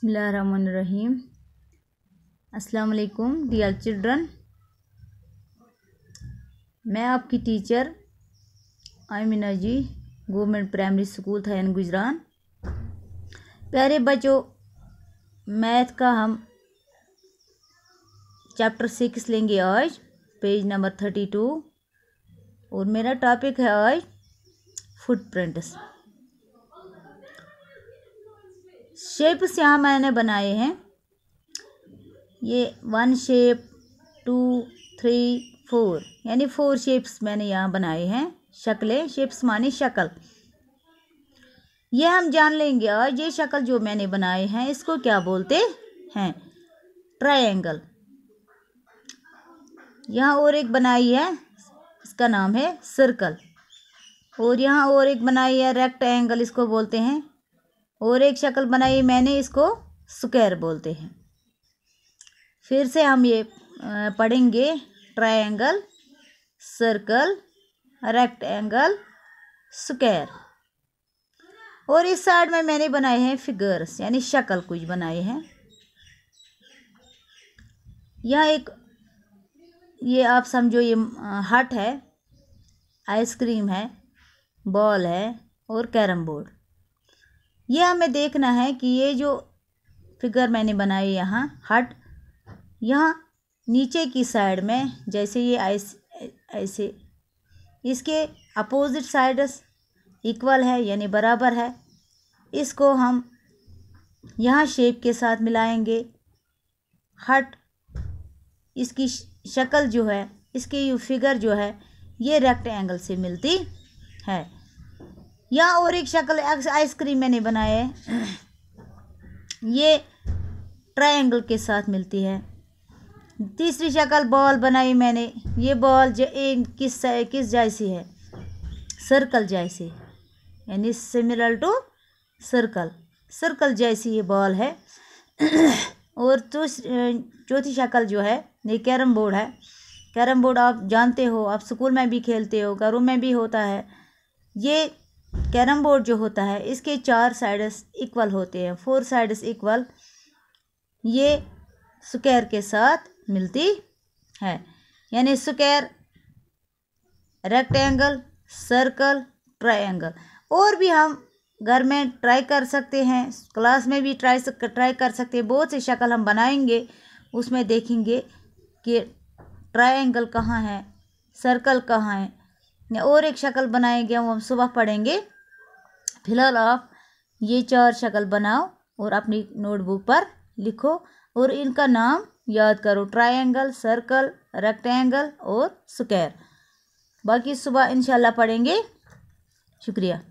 बसमीम असलकुम dear children मैं आपकी teacher Amina ji government primary school थैन गुजरान प्यारे बच्चों मैथ का हम चैप्टर सिक्स लेंगे आज पेज नंबर थर्टी टू और मेरा टॉपिक है आज फुटप्रिंट्स शेप्स यहाँ मैंने बनाए हैं ये one shape two three four यानी फोर शेप्स मैंने यहाँ बनाए हैं शक्लें शेप्स माने शक्ल ये हम जान लेंगे और ये शक्ल जो मैंने बनाए हैं इसको क्या बोलते हैं ट्रायंगल यहाँ और एक बनाई है इसका नाम है सर्कल और यहाँ और एक बनाई है रेक्ट एंगल इसको बोलते हैं और एक शक्ल बनाई मैंने इसको स्क्वायर बोलते हैं फिर से हम ये पढ़ेंगे triangle circle rectangle square और इस साइड में मैंने बनाए हैं फिगर्स यानी शक्ल कुछ बनाए हैं यह एक ये आप समझो ये हट है आइसक्रीम है बॉल है और कैरम बोर्ड ये हमें देखना है कि ये जो फिगर मैंने बनाई यहाँ हट यहाँ नीचे की साइड में जैसे ये ऐसे ऐसे इसके अपोजिट साइड इक्वल है यानी बराबर है इसको हम यहाँ शेप के साथ मिलाएंगे हट इसकी शक्ल जो है इसकी फिगर जो है ये रेक्ट एंगल से मिलती है यहाँ और एक शक्ल आइसक्रीम मैंने बनाया है ये ट्रायंगल के साथ मिलती है तीसरी शक्ल बॉल बनाई मैंने ये बॉल जो एक किस किस जैसी है सर्कल जैसी यानी सिमिलर टू सर्कल सर्कल जैसी ये बॉल है और चौथी शक्ल जो है ये कैरम बोर्ड है कैरम बोर्ड आप जानते हो आप स्कूल में भी खेलते हो घरों में भी होता है ये कैरम बोर्ड जो होता है इसके चार साइड्स इक्वल होते हैं फोर साइड्स इक्वल ये स्क्वायर के साथ मिलती है यानी स्क्वायर रेक्टेंगल सर्कल ट्रायंगल और भी हम घर में ट्राई कर सकते हैं क्लास में भी ट्राई ट्राई कर सकते हैं बहुत सी शक्ल हम बनाएंगे उसमें देखेंगे कि ट्रायंगल कहाँ है सर्कल कहाँ है और एक शक्ल बनाई गया वो हम सुबह पढ़ेंगे फिलहाल आप ये चार शक्ल बनाओ और अपनी नोटबुक पर लिखो और इनका नाम याद करो ट्रायंगल सर्कल रेक्टेंगल और स्क्वायर बाकी सुबह इंशाल्लाह पढ़ेंगे शुक्रिया